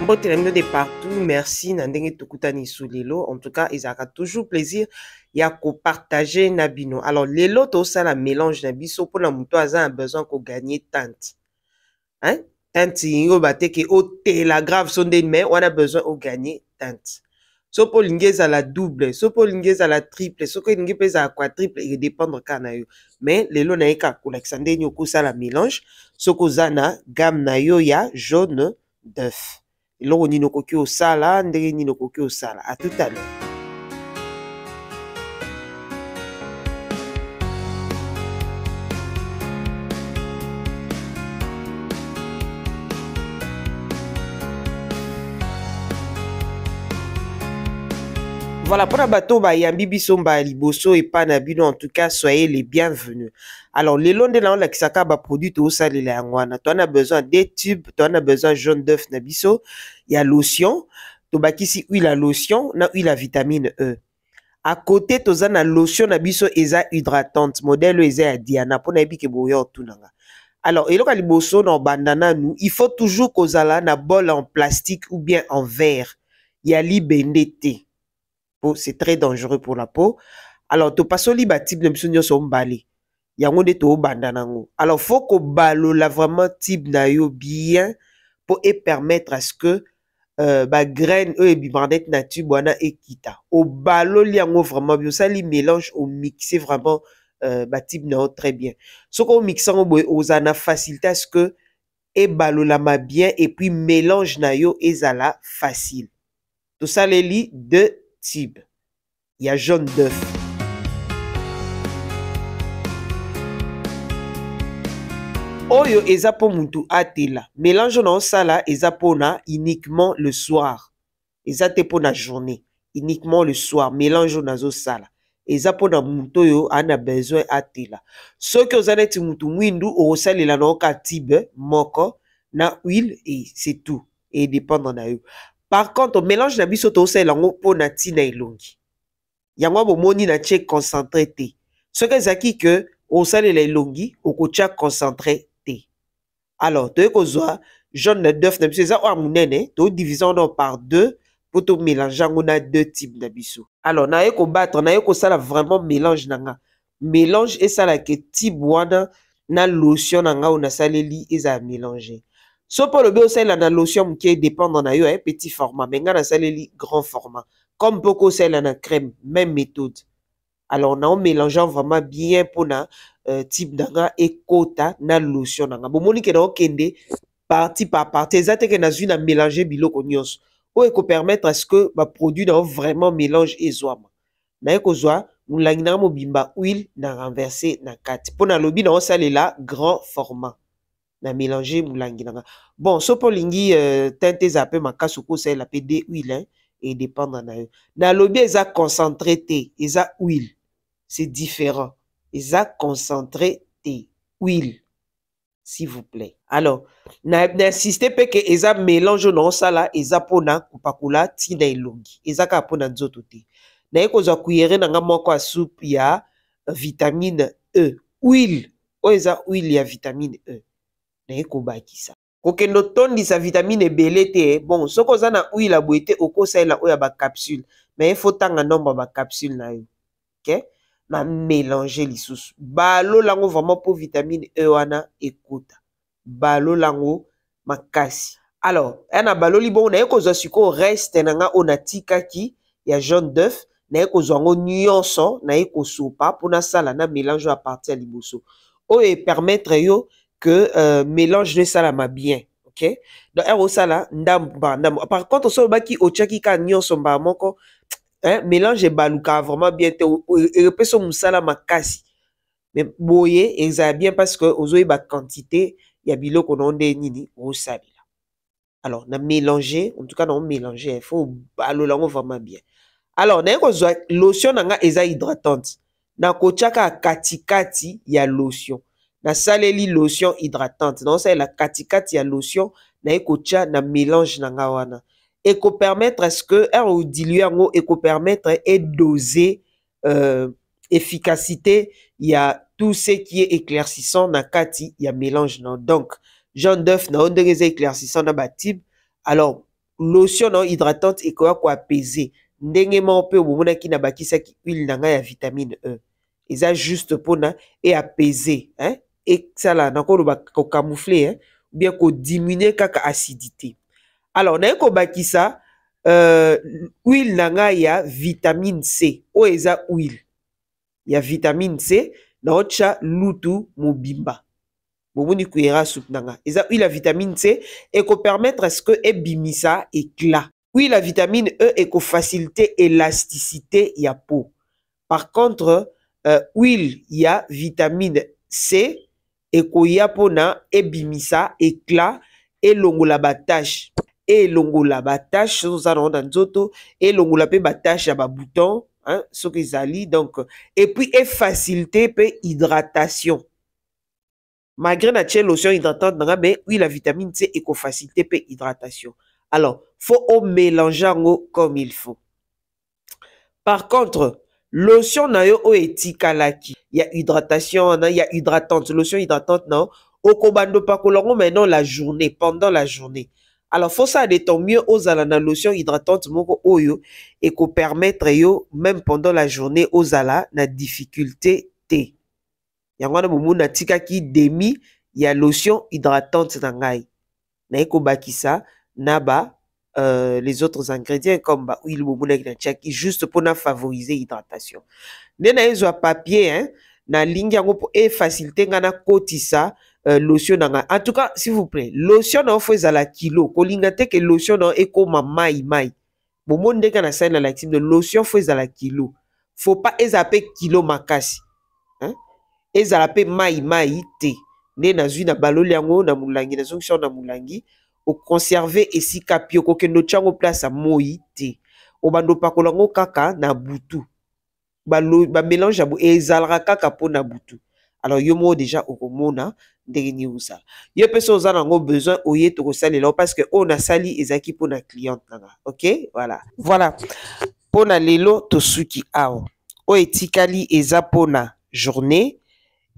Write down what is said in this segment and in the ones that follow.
mbotelami yo de partout merci na ndenge tokutani so lelo en tout cas ezalaka toujours plaisir ya kopartage na bino alors lelo tosala mélange na biso mpona moto aza na besoin kogagne tante hein? tante oyo bateke otela oh, grave so ndeni mai wana besoin ogagne tante soki olingi ezala double soki olingi ezala triple soki olingi mpe ezala quadriple edépendre kaka na yo mais lelo nayeka kolakisa ndeni okosala mélange soki oza na game na yo ya jaune d'œuf eloko nini okoki osala ndenge nini okoki osala a tout à l'heure Voilà, pour la bateau, bah, yambi biso mbali, boso et panabino, en tout cas, soyez les bienvenus. Alors, le londes là, on la kisaka, ba produit tout ça, les Tu tu as besoin des tubes, tu en a besoin jaune d'œuf, nabiso. Il y a lotion. Tobakisi, ui la lotion, na ui la vitamine E. À côté, as na lotion, na biso, eza hydratante. Modèle, eza Diana, pour na ke boyo, tout Alors, le liboso na bandana nous, il faut toujours ait na bol en plastique ou bien en verre. y il a l'ibendete. peau c'est très dangereux pour la peau alors topasoli batype na biso nyonso mbale yango nde toobanda nango alors faut kobalola vraiment type na yo bien mpo epermettre à ce que euh, bagraine oyo ebimaka neti na tube wana ekita obaloli yango vraiment bien osali mélange omixe vraiment euh, batype na yo très bien soki omixe yango boye ozala na facilité à ce que ebalolama bien et puis mélange na yo ezala facile tosaleli deux Tib. Il y a jaune d'œuf. Oyo eza po muntu atela. Mélange na osala eza pona uniquement le soir. Eza te pona journée. Uniquement le soir. Mélange na zosala. eza mpona moto oyo ana besoin atela soki oza neti motu mwindu okosalela na yo ka tibe moko na huile e c'est tout edépendre na yo par contre mélange na biso tosala yango mpona ntina elongi yango bomoni na tie concentré te soki ezalaki ke osalela elongi okotia concentré te alors toyei kozwa jaune na def na biso eza oyo ya monene todivise wana par 2 mpo tomélange yango na deux type na biso alors naye kobatre naye kosala vraiment mélange na nga mélange esalaka type wana na lotion na nga oyo nasaleli ezala mélange so mpo olobi osalela na lotion moke dépendre na yo ya eh, petit format me ngai nasaleli grand format comme mpo kosalela na crème même méthode alors naomélangeant vraiment bien mpona uh, type na nga ekota na lotion na nga bomoni ke naokende parti par parti eza teke nazwi na mélange biloko nyonso oyo ekopermettre à ce que baproduit na yo vraiment mélange ezwama naye kozwa molangi na nga mobimba huile na renverse na kati mpo nalobi na osalela grand format na mélange molangi na nga bon soki mpo olingi euh, tinte eza mpe makasi okosalela mpe de huile hein? edépendre na yo nalobi eza concentré te eza huile c'est différent eza concentré te huile s'il vous plaît alors nainsiste na mpe ke eza mélange oyo na osala eza mpona kopakola ntina elongi eza kaka mpona nzoto te naye kozwa kuyere na nga moko ya soupe ya vitamine e huile oyo eza huile ya vitamine e naye kobakisa kokende otondisa vitamine ebele te bon soki oza na uile ya boye te okosalela oyo ya bacapsule me fo tanga nombre ya bacapsule na yo okay? na mélange lisusu balolango vraiment mpo vitamine e wana ekota balolango makasi alors ya na baloli bongo naye kozwa sikoyo reste na nga oyo natikaki ya jaune d'œuf naye kozwa yango nyonso naye kosopa mpona asala na mélange oyo aparti ya liboso oyo epermettre yo que euh, mélange ne salama bien ok donc ero sala ndamba ndamba par contre so baki otiaki ka nion mbala moko hein, mélange ebalukaka vraiment bien te epesa mosala makasi mais boye aiment bien parce que ozoyeba quantité ya biloko na yo nde nini osalela alors on a mélangé, en tout cas on a mélangé, il faut balola vraiment bien alors naye kozwa lotion n'anga, nga eza hydratante nakotiaka katikati ya lotion nasaleli lotion hydratante naosalela katikati ya lotion naye kotia na mélange na nga wana ekopermettre ceque ere odilue yango ekopermettre edose euh, efficacité ya tout ce qui est éclaircissant na kati ya mélange na donc jean d'œuf na o ndenge eza éclaircissant na batibe alors lotion e na o hydratante ekoya koapaise ndenge moko mpe obomonaki na bakisaki huile na ngai ya vitamine e eza juste mpona eapaise hein? esala na koloba camoufler hein, ou bien diminuer kaka acidité alors naye kobakisa euh, huile L'huile a ya vitamine c O eza huile ya vitamine c ocha lutu mobimba a kuyera soupe Il nga eza huile vitamine c que e bimisa éclat Oui, la vitamine e l'élasticité élasticité ya peau par contre euh, huile ya vitamine c ekoya yapona ebimisa ekla elongola batashe elongola batashe ozo oza nango na nzoto elongola pe batache ya babouton hein, soki ezali donc e efacilité pe hydratation malgré tie lotion hydratante nanga mais oui la vitamine c facilite pe hydratation alors faut omélange yango comme il faut par contre lotion na yo oyo etikalaki ya hydratation wana ya hydratante lotion hydratante na yo okobanda opakola yango maintenant la journée pendant la journée alors fosala de ton mieux ozala na lotion hydratante moko oyo ekopermettre yo même pendant la journée ozala na difficulté te yango wana bomu natikaki demi ya lotion hydratante na ngai naye kobakisa na ba Euh, les autres ingrédients comme bah, huile moumoulek na tchèque juste pour na favoriser hydratation na nayezwa papier hein, nalingi yango faciliter facilite ngai koti euh, lotion na en tout cas s'il vous plaît lotion na yo fo kilo ko lingate ke lotion na eko ma mai mai bomoni na sani nalakisi lotion fo kilo faut pas ezape kilo makasi hein? ezala pe mai mai te na zui na balole yango na moulangi na lotion na moulangi conserver si esika pi no tchango place à moi te obanda caca yango kaka na butu bamélange et ezalaka kaka na butu alors yo mo déjà au komona de ozala ye peso so besoin ou besoin oye au salon parce que sali nasali pour la cliente ok voilà voilà na lelo tosuki ao. O etikali eza zapona journée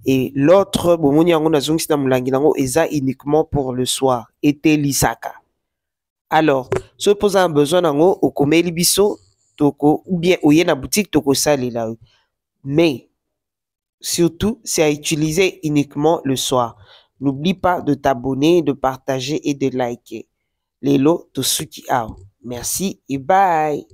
et l'autre bomoni yango nazongisa molangi nango eza uniquement pour le soir l'isaka. alors si vous avez besoin nango okomeli biso toko ou bien oye na boutique toko salila. mais surtout c'est à utiliser uniquement le soir n'oublie pas de t'abonner de partager et de liker lelo merci et bye